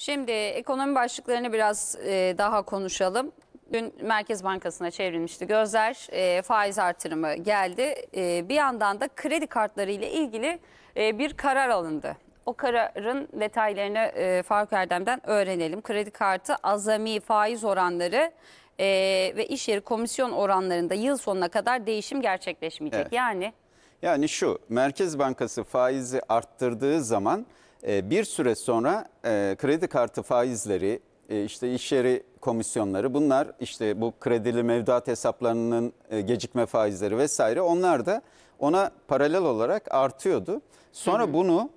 Şimdi ekonomi başlıklarını biraz e, daha konuşalım. Dün Merkez Bankası'na çevrilmişti gözler. E, faiz artırımı geldi. E, bir yandan da kredi kartları ile ilgili e, bir karar alındı. O kararın detaylarını e, Faruk Erdem'den öğrenelim. Kredi kartı azami faiz oranları e, ve iş yeri komisyon oranlarında yıl sonuna kadar değişim gerçekleşmeyecek. Evet. Yani Yani şu Merkez Bankası faizi arttırdığı zaman ee, bir süre sonra e, kredi kartı faizleri, e, işte iş yeri komisyonları bunlar işte bu kredili mevduat hesaplarının e, gecikme faizleri vesaire onlar da ona paralel olarak artıyordu. Sonra hı hı. bunu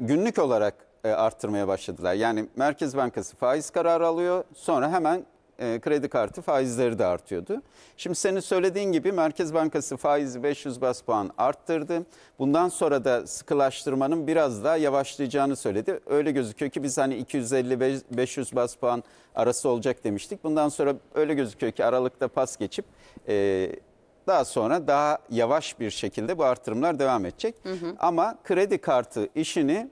günlük olarak arttırmaya başladılar. Yani Merkez Bankası faiz kararı alıyor sonra hemen e, kredi kartı faizleri de artıyordu. Şimdi senin söylediğin gibi Merkez Bankası faizi 500 bas puan arttırdı. Bundan sonra da sıkılaştırmanın biraz daha yavaşlayacağını söyledi. Öyle gözüküyor ki biz hani 250-500 bas puan arası olacak demiştik. Bundan sonra öyle gözüküyor ki aralıkta pas geçip... E, daha sonra daha yavaş bir şekilde bu artırımlar devam edecek. Hı hı. Ama kredi kartı işini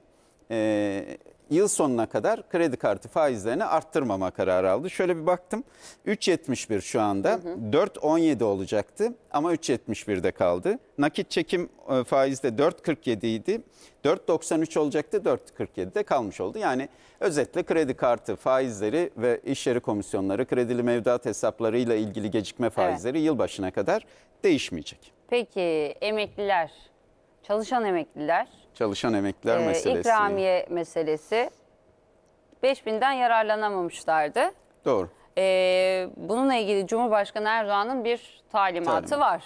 e, yıl sonuna kadar kredi kartı faizlerini arttırmama kararı aldı. Şöyle bir baktım 3.71 şu anda 4.17 olacaktı ama 3.71'de kaldı. Nakit çekim e, faizde 4.47 idi 4.93 olacaktı 4.47'de kalmış oldu. Yani özetle kredi kartı faizleri ve iş yeri komisyonları kredili mevduat hesaplarıyla ilgili gecikme faizleri evet. yılbaşına kadar değişmeyecek. Peki emekliler Çalışan emekliler. Çalışan emekliler e, meselesi. İkramiye meselesi. 5000'den yararlanamamışlardı. Doğru. E, bununla ilgili Cumhurbaşkanı Erdoğan'ın bir talimatı Talimat. var.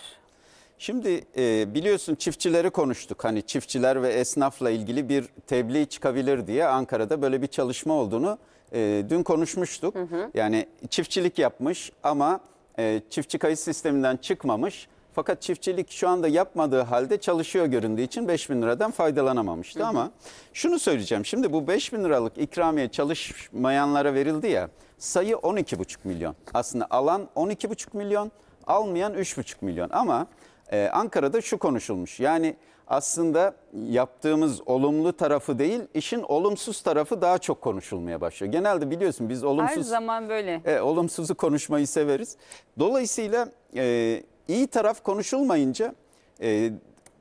Şimdi e, biliyorsun çiftçileri konuştuk. Hani çiftçiler ve esnafla ilgili bir tebliğ çıkabilir diye Ankara'da böyle bir çalışma olduğunu e, dün konuşmuştuk. Hı hı. Yani çiftçilik yapmış ama e, çiftçi kayıt sisteminden çıkmamış fakat çiftçilik şu anda yapmadığı halde çalışıyor göründüğü için 5 bin liradan faydalanamamıştı hı hı. ama şunu söyleyeceğim. Şimdi bu 5 bin liralık ikramiye çalışmayanlara verildi ya sayı 12,5 milyon. Aslında alan 12,5 milyon almayan 3,5 milyon ama e, Ankara'da şu konuşulmuş yani aslında yaptığımız olumlu tarafı değil, işin olumsuz tarafı daha çok konuşulmaya başlıyor. Genelde biliyorsun biz olumsuz Her zaman böyle. E, olumsuzu konuşmayı severiz. Dolayısıyla e, iyi taraf konuşulmayınca e,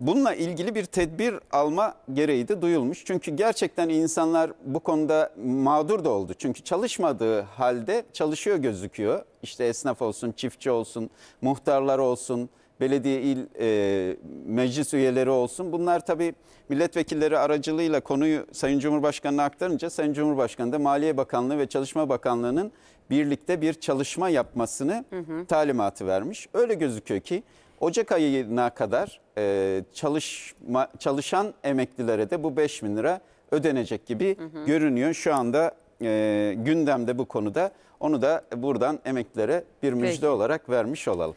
bununla ilgili bir tedbir alma gereği de duyulmuş. Çünkü gerçekten insanlar bu konuda mağdur da oldu. Çünkü çalışmadığı halde çalışıyor gözüküyor. İşte esnaf olsun, çiftçi olsun, muhtarlar olsun, belediye il e, meclis üyeleri olsun. Bunlar tabii milletvekilleri aracılığıyla konuyu Sayın Cumhurbaşkanı'na aktarınca Sayın Cumhurbaşkanı da Maliye Bakanlığı ve Çalışma Bakanlığı'nın birlikte bir çalışma yapmasını hı hı. talimatı vermiş. Öyle gözüküyor ki Ocak ayına kadar e, çalışma, çalışan emeklilere de bu 5 bin lira ödenecek gibi hı hı. görünüyor. Şu anda e, gündemde bu konuda onu da buradan emeklilere bir müjde Peki. olarak vermiş olalım.